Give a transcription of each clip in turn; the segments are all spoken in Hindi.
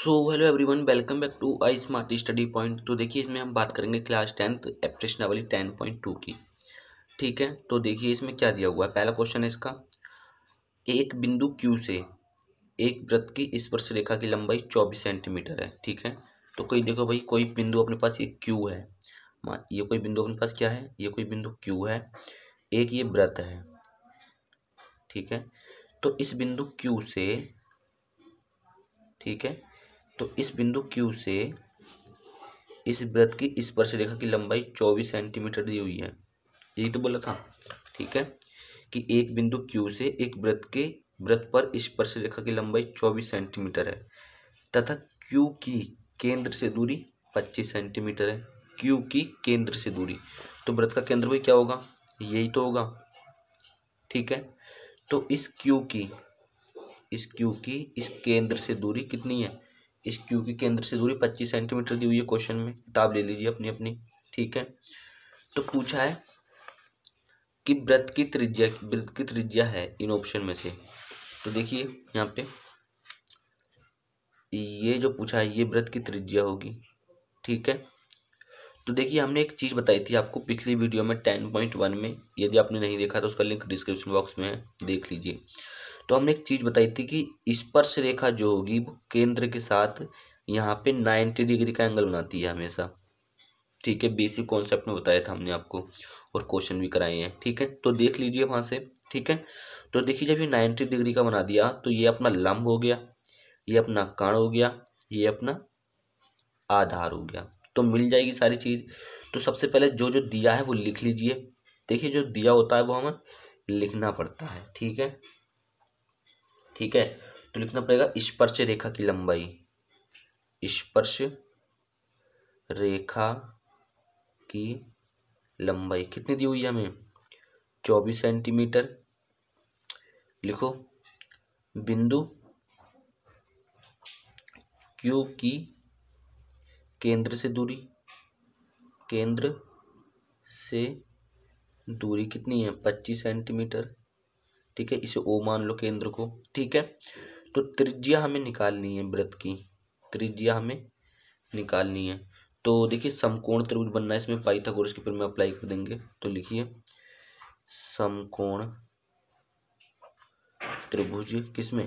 so hello everyone welcome back to I smart study point तो देखिए इसमें हम बात करेंगे क्लास टेंथ एप्रेशन लेवल टेन पॉइंट टू की ठीक है तो देखिए इसमें क्या दिया हुआ है पहला क्वेश्चन है इसका एक बिंदु क्यू से एक व्रत की स्पर्श रेखा की लंबाई चौबीस सेंटीमीटर है ठीक है तो कोई देखो भाई कोई बिंदु अपने पास ये क्यू है ये कोई बिंदु अपने पास क्या है ये कोई बिंदु क्यू है एक ये व्रत है ठीक है तो इस बिंदु क्यू से ठीक है तो इस बिंदु क्यू से इस व्रत की स्पर्श रेखा की लंबाई चौबीस सेंटीमीटर दी हुई है यही तो बोला था ठीक है कि एक बिंदु क्यू से एक व्रत के व्रत पर स्पर्श रेखा की लंबाई चौबीस सेंटीमीटर है तथा क्यू की केंद्र से दूरी पच्चीस सेंटीमीटर है क्यू की केंद्र से दूरी तो व्रत का केंद्र भी क्या होगा यही तो होगा ठीक है तो इस क्यू की इस क्यू की इस केंद्र से दूरी कितनी है इस क्यू के केंद्र से दूरी पच्चीस सेंटीमीटर दी हुई है क्वेश्चन में किताब ले लीजिए अपनी अपनी ठीक है तो पूछा है कि व्रत की त्रिज्या व्रत की त्रिज्या है इन ऑप्शन में से तो देखिए यहाँ पे ये जो पूछा है ये व्रत की त्रिज्या होगी ठीक है तो देखिए हमने एक चीज़ बताई थी आपको पिछली वीडियो में टेन पॉइंट वन में यदि आपने नहीं देखा तो उसका लिंक डिस्क्रिप्शन बॉक्स में है देख लीजिए तो हमने एक चीज़ बताई थी कि स्पर्श रेखा जो होगी वो केंद्र के साथ यहाँ पे नाइन्टी डिग्री का एंगल बनाती है हमेशा ठीक है बेसिक कॉन्सेप्ट में बताया था हमने आपको और क्वेश्चन भी कराए हैं ठीक है तो देख लीजिए वहाँ से ठीक है तो देखिए जब ये नाइन्टी डिग्री का बना दिया तो ये अपना लंब हो गया ये अपना कण हो गया ये अपना आधार हो गया तो मिल जाएगी सारी चीज़ तो सबसे पहले जो जो दिया है वो लिख लीजिए देखिए जो दिया होता है वो हमें लिखना पड़ता है ठीक है ठीक है तो लिखना पड़ेगा स्पर्श रेखा की लंबाई स्पर्श रेखा की लंबाई कितनी दी हुई है हमें चौबीस सेंटीमीटर लिखो बिंदु क्यू की केंद्र से दूरी केंद्र से दूरी कितनी है पच्चीस सेंटीमीटर ठीक है इसे ओ मान लो केंद्र को ठीक है तो त्रिज्या हमें निकालनी है व्रत की त्रिज्या हमें निकालनी है तो देखिए समकोण त्रिभुज बनना है इसमें पाई था पाइथागोरस के में अप्लाई कर देंगे तो लिखिए समकोण त्रिभुज किसमें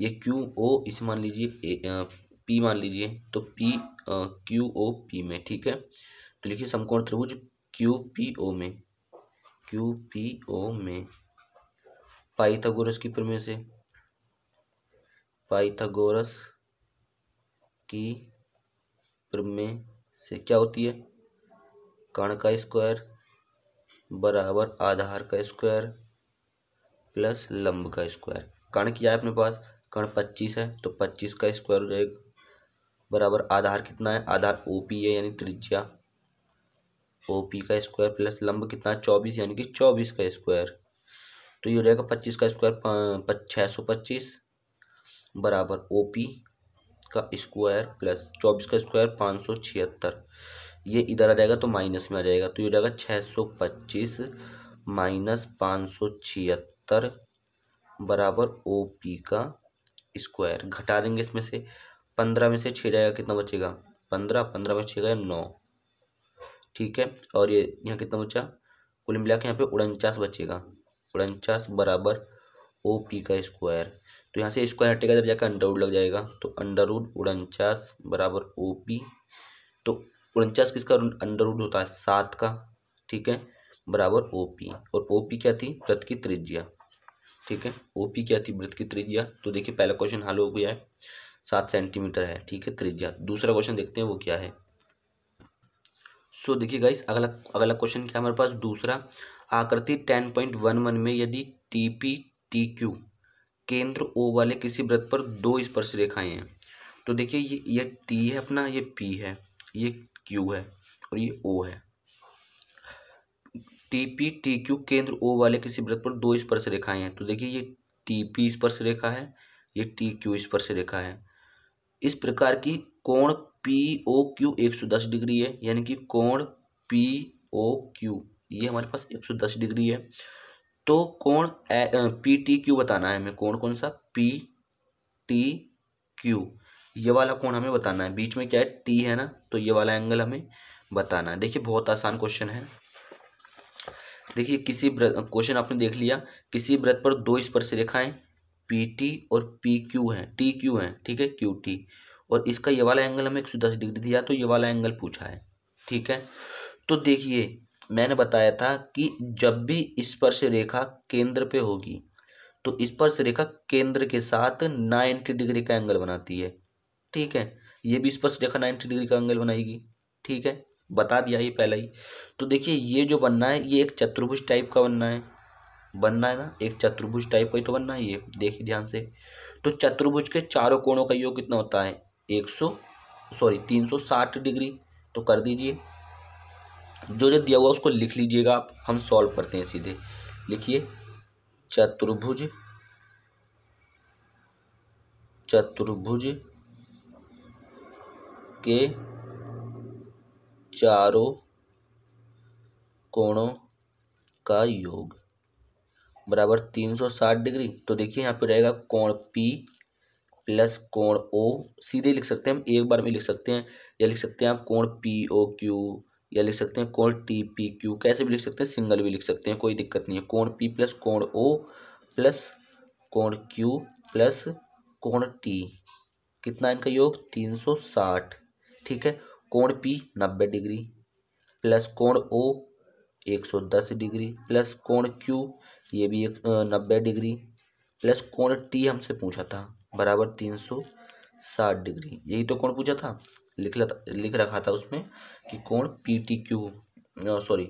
ये क्यू ओ इसे मान लीजिए पी मान लीजिए तो पी क्यू ओ पी में ठीक है तो लिखिए समकोण त्रिभुज क्यू पी ओ में क्यू पी ओ में पाइथागोरस की प्रमेय से पाइथागोरस की प्रमेय से क्या होती है कण का स्क्वायर बराबर आधार का स्क्वायर प्लस लंब का स्क्वायर कण किया है अपने पास कण पच्चीस है तो पच्चीस का स्क्वायर हो जाएगा बराबर आधार कितना है आधार ओ पी है यानी त्रिज्या ओ पी का स्क्वायर प्लस लंब कितना है चौबीस यानी कि चौबीस का स्क्वायर तो ये हो जाएगा पच्चीस का स्क्वायर छः सौ पच्चीस बराबर ओ पी का स्क्वायर प्लस चौबीस का स्क्वायर पाँच सौ छिहत्तर ये इधर आ जाएगा तो माइनस में आ जाएगा तो ये हो जाएगा छः सौ पच्चीस माइनस पाँच सौ छिहत्तर बराबर ओ पी का स्क्वायर घटा देंगे इसमें से पंद्रह में से छः जाएगा कितना बचेगा पंद्रह पंद्रह में छः गया नौ ठीक है और ये यहाँ कितना बचा कुल मिला के यहाँ पे उनचास बचेगा उनचास बराबर ओ पी का स्क्वायर तो यहाँ से स्क्वायर हटेगा जब जाकर अंडर लग जाएगा तो अंडर रूड उनचास बराबर ओ पी तो उनचास किसका अंडर रूड होता है सात का ठीक है बराबर ओ पी और ओ पी क्या थी वृत्त की त्रिज्या ठीक है ओ पी क्या थी वृत्त की त्रिज्या तो देखिए पहला क्वेश्चन हल हो गया है सात सेंटीमीटर है ठीक है त्रिज्या दूसरा क्वेश्चन देखते हैं वो क्या है सो देखिए गाइस अगला अगला क्वेश्चन क्या हमारे पास दूसरा आकृति टेन पॉइंट वन वन में यदि टी पी टी क्यू केंद्र ओ वाले किसी व्रत पर दो स्पर्श रेखाएं हैं तो देखिए ये ये टी है अपना ये पी है ये क्यू है और ये ओ है टी पी टी क्यू केंद्र ओ वाले किसी व्रत पर दो स्पर्श रेखाएं हैं तो देखिए ये टी पी स्पर्श रेखा है ये टी क्यू स्पर्श रेखा है इस प्रकार की कोण पी ओ क्यू एक सौ दस डिग्री है यानी कि कोण पी ओ क्यू ये हमारे पास एक सौ दस डिग्री है तो कोण पी टी क्यू बताना है हमें कोण कौन सा पी टी क्यू ये वाला कोण हमें बताना है बीच में क्या है टी है ना तो ये वाला एंगल हमें बताना है देखिए बहुत आसान क्वेश्चन है देखिए किसी क्वेश्चन आपने देख लिया किसी व्रत पर दो स्पर्श रेखाएं पी टी और पी क्यू है टी क्यू है ठीक है क्यू टी और इसका ये वाला एंगल हमें एक सौ दस डिग्री दिया तो ये वाला एंगल पूछा है ठीक है तो देखिए मैंने बताया था कि जब भी स्पर्श रेखा केंद्र पे होगी तो स्पर्श रेखा केंद्र के साथ नाइन्टी डिग्री का एंगल बनाती है ठीक है ये भी स्पर्श रेखा नाइन्टी डिग्री का एंगल बनाएगी ठीक है बता दिया ये पहला ही तो देखिए ये जो बनना है ये एक चतुर्भुज टाइप का बनना है बनना है ना एक चतुर्भुज टाइप का ही तो बनना है ये देखिए ध्यान से तो चतुर्भुज के चारों कोणों का योग कितना होता है एक सौ सॉरी तीन सौ साठ डिग्री तो कर दीजिए जो जो दिया हुआ उसको लिख लीजिएगा आप हम सॉल्व करते हैं सीधे लिखिए चतुर्भुज चतुर्भुज के चारों कोणों का योग बराबर तीन सौ साठ डिग्री तो देखिए यहाँ पे रहेगा कोण पी प्लस कोण ओ सीधे लिख सकते हैं हम एक बार में लिख सकते हैं या लिख सकते हैं आप कोण पी ओ क्यू या लिख सकते हैं कोण टी पी क्यू कैसे भी लिख सकते हैं सिंगल भी लिख सकते हैं कोई दिक्कत नहीं है कोण पी प्लस कोण ओ प्लस कोण क्यू प्लस कोण टी कितना इनका योग तीन सौ साठ ठीक है कोण पी नब्बे डिग्री प्लस कोण ओ एक सौ दस डिग्री प्लस कोण क्यू ये भी एक नब्बे डिग्री प्लस कोण टी हमसे पूछा था बराबर तीन सौ साठ डिग्री यही तो कौन पूछा था लिख लिख रखा था उसमें कि कोण पी टी क्यू सॉरी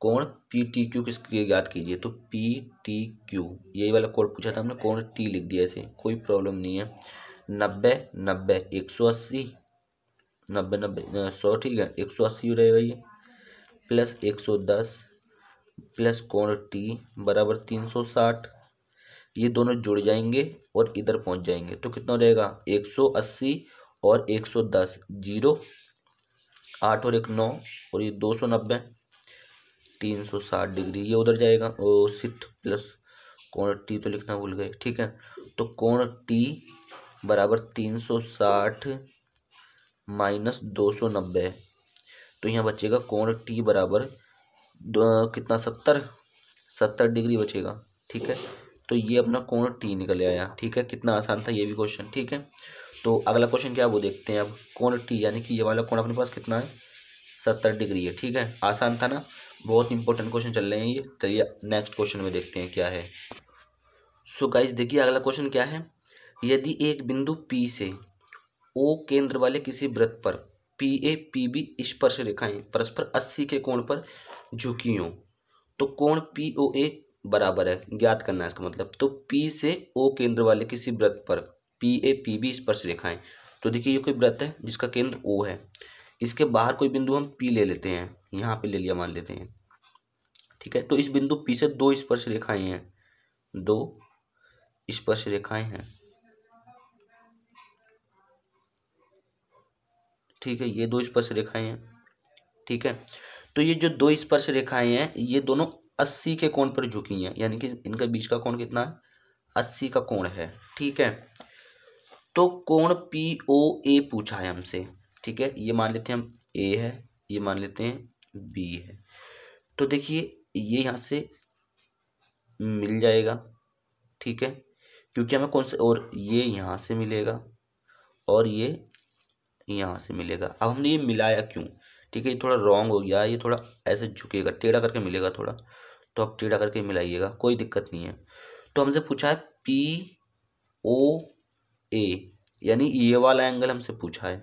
कोण पी टी क्यू किसके याद कीजिए तो पी टी क्यू यही वाला कोड पूछा था हमने कोण टी लिख दिया ऐसे कोई प्रॉब्लम नहीं है नब्बे नब्बे एक सौ अस्सी नब्बे नब्बे सौ ठीक है एक सौ अस्सी रहेगा ये प्लस एक सौ दस प्लस कोण टी बराबर तीन सौ साठ ये दोनों जुड़ जाएंगे और इधर पहुंच जाएंगे तो कितना रहेगा एक सौ अस्सी और एक सौ दस जीरो आठ और एक नौ और ये दो सौ नब्बे तीन सौ साठ डिग्री ये उधर जाएगा ओ सिट प्लस कोण टी तो लिखना भूल गए ठीक है तो कोण टी बराबर तीन सौ साठ माइनस दो सौ नब्बे तो यहाँ बचेगा कोण टी बराबर कितना सत्तर सत्तर डिग्री बचेगा ठीक है तो ये अपना कोण टी निकल आया ठीक है कितना आसान था ये भी क्वेश्चन ठीक है तो अगला क्वेश्चन क्या है वो देखते हैं अब कोण टी यानी कि ये वाला कोण अपने पास कितना है सत्तर डिग्री है ठीक है आसान था ना बहुत इंपॉर्टेंट क्वेश्चन चल रहे हैं ये चलिए नेक्स्ट क्वेश्चन में देखते हैं क्या है सो गाइज देखिए अगला क्वेश्चन क्या है यदि एक बिंदु पी से ओ केंद्र वाले किसी व्रत पर पी ए पी बी स्पर्श रेखाएं परस्पर अस्सी के कोण पर झुकी हों तो कोण पी ओ ए बराबर है ज्ञात करना है इसका मतलब तो पी से ओ केंद्र वाले किसी व्रत पर पी ए पी बी स्पर्श रेखाएं तो देखिए ये कोई व्रत है जिसका केंद्र ओ है इसके बाहर कोई बिंदु हम पी ले लेते हैं यहाँ पे ले लिया मान लेते हैं ठीक है तो इस बिंदु पी से दो स्पर्श रेखाएं हैं दो स्पर्श रेखाएं हैं ठीक है ये दो स्पर्श रेखाएं हैं ठीक है तो ये जो दो स्पर्श रेखाएं हैं ये दोनों अस्सी के कोण पर झुकी हैं यानी कि इनके बीच का कोण कितना है अस्सी का कोण है ठीक है तो कोण पी ओ ए पूछा है हमसे ठीक है ये मान लेते हैं हम ए है ये मान लेते हैं बी है तो देखिए ये यहाँ से मिल जाएगा ठीक है क्योंकि हमें कौन से और ये यहाँ से मिलेगा और ये यहाँ से मिलेगा अब हमने ये मिलाया क्यों ठीक है ये थोड़ा रॉन्ग हो गया ये थोड़ा ऐसे झुकेगा टेढ़ा करके मिलेगा थोड़ा तो आप टेढ़ा करके मिलाइएगा कोई दिक्कत नहीं है तो हमसे पूछा है पी ओ ए यानी ये वाला एंगल हमसे पूछा है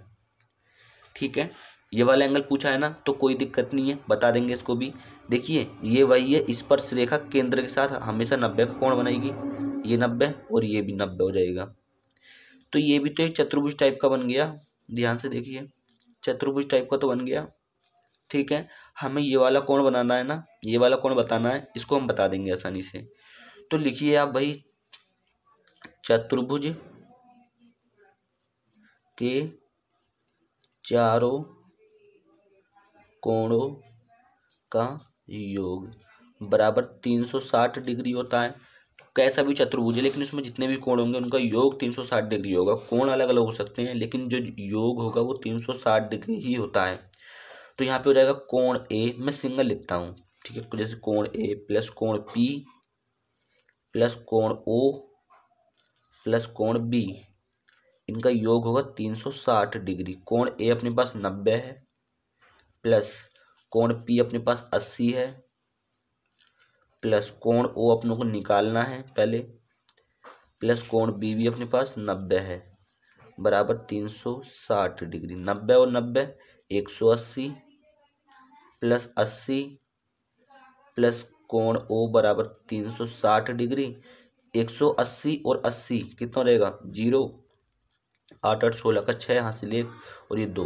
ठीक है ये वाला एंगल पूछा है ना तो कोई दिक्कत नहीं है बता देंगे इसको भी देखिए ये वही है स्पर्श रेखा केंद्र के साथ हमेशा नब्बे का कोण बनाएगी ये नब्बे और ये भी नब्बे हो जाएगा तो ये भी तो एक चतुर्भुज टाइप का बन गया ध्यान से देखिए चतुर्भुज टाइप का तो बन गया ठीक है हमें ये वाला कोण बनाना है ना ये वाला कोण बताना है इसको हम बता देंगे आसानी से तो लिखिए आप भाई चतुर्भुज के चारों कोणों का योग बराबर तीन सौ साठ डिग्री होता है कैसा भी चतुर्भुज है लेकिन उसमें जितने भी कोण होंगे उनका योग तीन सौ साठ डिग्री होगा कोण अलग अलग हो सकते हैं लेकिन जो योग होगा वो तीन सौ साठ डिग्री ही होता है तो यहाँ पे हो जाएगा कोण ए मैं सिंगल लिखता हूँ ठीक है तो जैसे कोण ए प्लस कोण पी प्लस कोण ओ प्लस कोण बी इनका योग होगा तीन सौ साठ डिग्री कोण ए अपने पास नब्बे है प्लस कोण पी अपने पास अस्सी है प्लस कोण ओ अपने को निकालना है पहले प्लस कोण बी भी अपने पास नब्बे है बराबर तीन सौ साठ डिग्री नब्बे और नब्बे एक सौ अस्सी प्लस अस्सी प्लस कोण ओ बराबर तीन सौ साठ डिग्री एक सौ अस्सी और अस्सी कितना रहेगा जीरो आठ आठ सोलह का छः यहाँ से ले और ये दो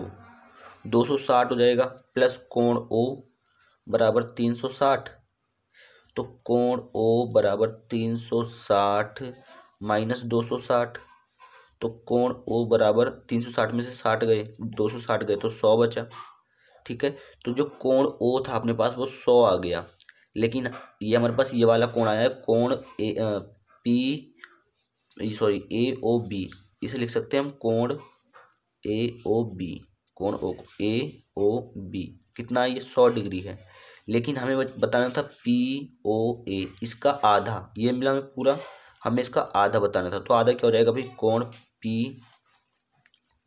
दो सौ साठ हो जाएगा प्लस कोण ओ बराबर तीन सौ साठ तो कोण ओ बराबर तीन सौ साठ माइनस दो सौ साठ तो कोण ओ बराबर तीन सौ साठ में से साठ गए दो सौ साठ गए तो सौ बचा ठीक है तो जो कोण ओ था अपने पास वो सौ आ गया लेकिन ये हमारे पास ये वाला कोण आया है कोण A P sorry A O B इसे लिख सकते हैं हम कोण ए ओ बी कोण ओ ए ओ बी कितना ये सौ डिग्री है लेकिन हमें बताना था पी ओ ए इसका आधा ये मिला हमें पूरा हमें इसका आधा बताना था तो आधा क्या हो जाएगा भाई कोण पी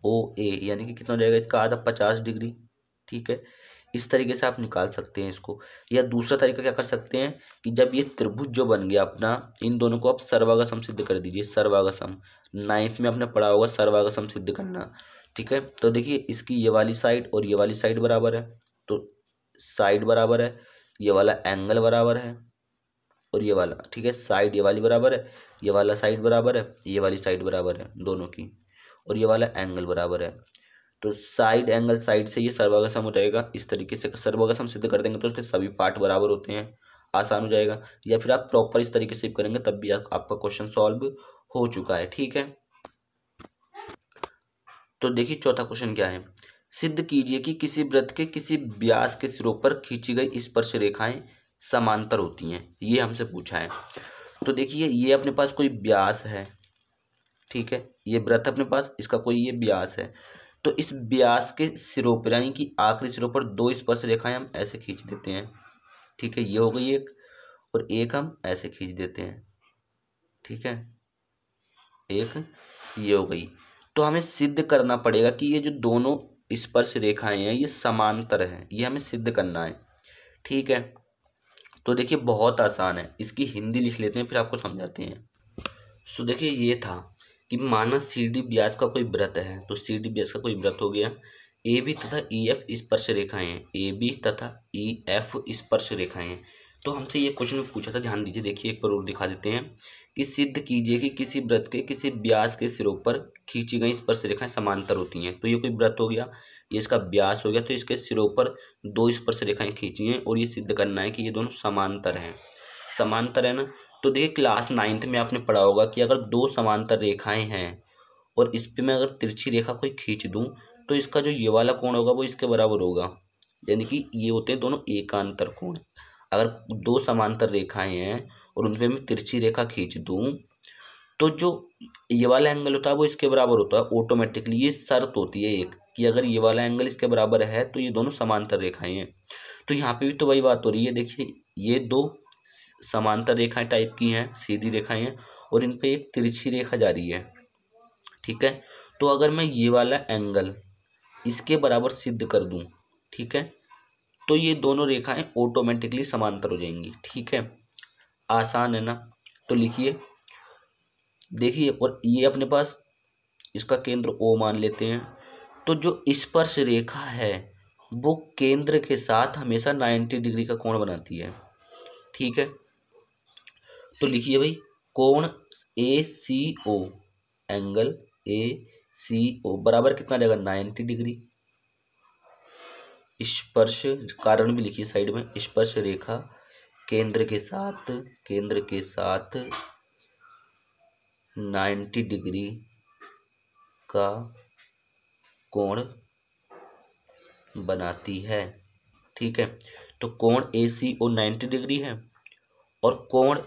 ओ ए यानी कि कितना हो जाएगा इसका आधा पचास डिग्री ठीक है इस तरीके से आप निकाल सकते हैं इसको या दूसरा तरीका क्या कर सकते हैं कि जब ये त्रिभुज जो बन गया अपना इन दोनों को आप सर्वागसम सिद्ध कर दीजिए सर्वागसम नाइन्थ में आपने पढ़ा होगा सर्वागसम सिद्ध करना ठीक है तो देखिए इसकी ये वाली साइड और ये वाली साइड बराबर है तो साइड बराबर है ये वाला एंगल बराबर है और ये वाला ठीक है साइड ये वाली बराबर है ये वाला साइड बराबर है ये वाली साइड बराबर है दोनों की और ये वाला एंगल बराबर है तो साइड एंगल साइड से ये सर्वागसम हो जाएगा इस तरीके से सर्वागसम सिद्ध कर देंगे तो उसके सभी पार्ट बराबर होते हैं आसान हो जाएगा या फिर आप प्रॉपर इस तरीके से करेंगे तब भी आपका क्वेश्चन सॉल्व हो चुका है ठीक है तो देखिए चौथा क्वेश्चन क्या है सिद्ध कीजिए कि किसी व्रत के किसी व्यास के सिरों पर खींची गई स्पर्श रेखाएं समांतर होती हैं ये हमसे पूछा है तो देखिए ये अपने पास कोई व्यास है ठीक है ये व्रत अपने पास इसका कोई ये व्यास है तो इस ब्यास के सिरों पर यानी कि आखिरी सिरों पर दो स्पर्श रेखाएं हम ऐसे खींच देते हैं ठीक है ये हो गई एक और एक हम ऐसे खींच देते हैं ठीक है एक ये हो गई तो हमें सिद्ध करना पड़ेगा कि ये जो दोनों स्पर्श रेखाएं हैं ये समांतर हैं ये हमें सिद्ध करना है ठीक है तो देखिए बहुत आसान है इसकी हिंदी लिख लेते हैं फिर आपको समझाते हैं सो देखिए ये था कि माना सी डी ब्याज का कोई व्रत है तो सी डी ब्याज का कोई व्रत हो गया ए बी तथा ई एफ स्पर्श रेखाएं हैं ए बी तथा ई एफ स्पर्श रेखाएं हैं तो हमसे ये क्वेश्चन पूछा था ध्यान दीजिए देखिए एक और दिखा देते हैं कि सिद्ध कीजिए कि किसी व्रत के किसी ब्यास के सिरों पर खींची गई स्पर्श रेखाएं समांतर होती हैं तो ये कोई व्रत हो गया ये इसका ब्यास हो गया तो इसके सिरों पर दो स्पर्श रेखाएं खींची हैं और ये सिद्ध करना है कि ये दोनों समांतर हैं समांतर है ना तो देखिए क्लास नाइन्थ में आपने पढ़ा होगा कि अगर दो समांतर रेखाएं हैं और इस पर मैं अगर तिरछी रेखा कोई खींच दूँ तो इसका जो ये वाला कोण होगा वो इसके बराबर होगा यानी कि ये होते हैं दोनों एकांतर कोण अगर दो समांतर रेखाएं हैं और उन पर मैं तिरछी रेखा खींच दूँ तो जो ये वाला एंगल होता है वो इसके बराबर होता है ऑटोमेटिकली ये शर्त होती है एक कि अगर ये वाला एंगल इसके बराबर है तो ये दोनों समांतर रेखाएं हैं तो यहाँ पे भी तो वही बात हो रही है देखिए ये दो समांतर रेखाएं टाइप की हैं सीधी रेखाएं हैं और इन पर एक तिरछी रेखा जा रही है ठीक है तो अगर मैं ये वाला एंगल इसके बराबर सिद्ध कर दूं ठीक है तो ये दोनों रेखाएं ऑटोमेटिकली समांतर हो जाएंगी ठीक है आसान है ना तो लिखिए देखिए और ये अपने पास इसका केंद्र ओ मान लेते हैं तो जो स्पर्श रेखा है वो केंद्र के साथ हमेशा नाइन्टी डिग्री का कोण बनाती है ठीक है तो लिखिए भाई कोण ए सी ओ एंगल ए सी ओ बराबर कितना रहेगा नाइन्टी डिग्री स्पर्श कारण भी लिखिए साइड में स्पर्श रेखा केंद्र के साथ केंद्र के साथ नाइन्टी डिग्री का कोण बनाती है ठीक है तो कोण ए सी ओ नाइन्टी डिग्री है और कोण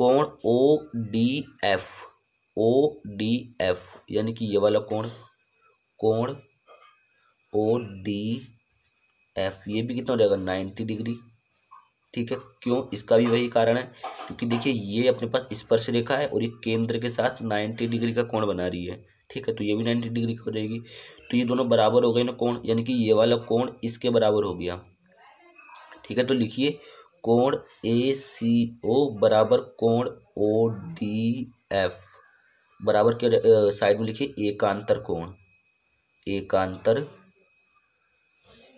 कोण O D F O D F यानी कि ये वाला कोण कोण ओ डी एफ ये भी कितना हो जाएगा नाइन्टी डिग्री ठीक है क्यों इसका भी वही कारण है क्योंकि देखिए ये अपने पास स्पर्श रेखा है और ये केंद्र के साथ नाइन्टी डिग्री का कोण बना रही है ठीक है तो ये भी नाइन्टी डिग्री की हो जाएगी तो ये दोनों बराबर हो गए ना कोण यानी कि ये वाला कोण इसके बराबर हो गया ठीक है तो लिखिए कोण ए सी ओ बराबर कोण ओ डी एफ बराबर के साइड में लिखिए एकांतर कोण एकांतर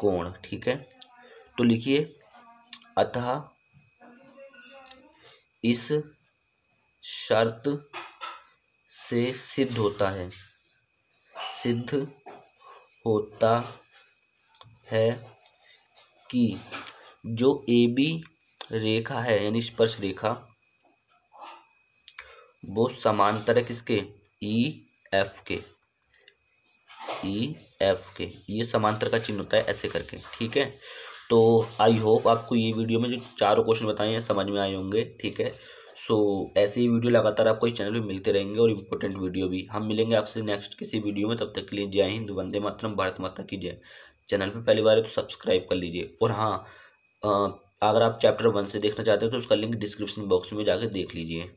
कोण ठीक है तो लिखिए अतः इस शर्त से सिद्ध होता है सिद्ध होता है कि जो ए बी रेखा है यानी स्पर्श रेखा वो समांतर है किसके ई e, एफ के ई e, एफ के ये समांतर का चिन्ह होता है ऐसे करके ठीक है तो आई होप आपको ये वीडियो में जो चारों क्वेश्चन बताए हैं समझ में आए होंगे ठीक है सो so, ऐसे ही वीडियो लगातार आपको इस चैनल पे मिलते रहेंगे और इम्पोर्टेंट वीडियो भी हम मिलेंगे आपसे नेक्स्ट किसी वीडियो में तब तक के लिए जय हिंद वंदे मातरम भारत माता की जय चैनल पे पहली बार है तो सब्सक्राइब कर लीजिए और हाँ अगर आप चैप्टर वन से देखना चाहते हो तो उसका लिंक डिस्क्रिप्शन बॉक्स में जाकर देख लीजिए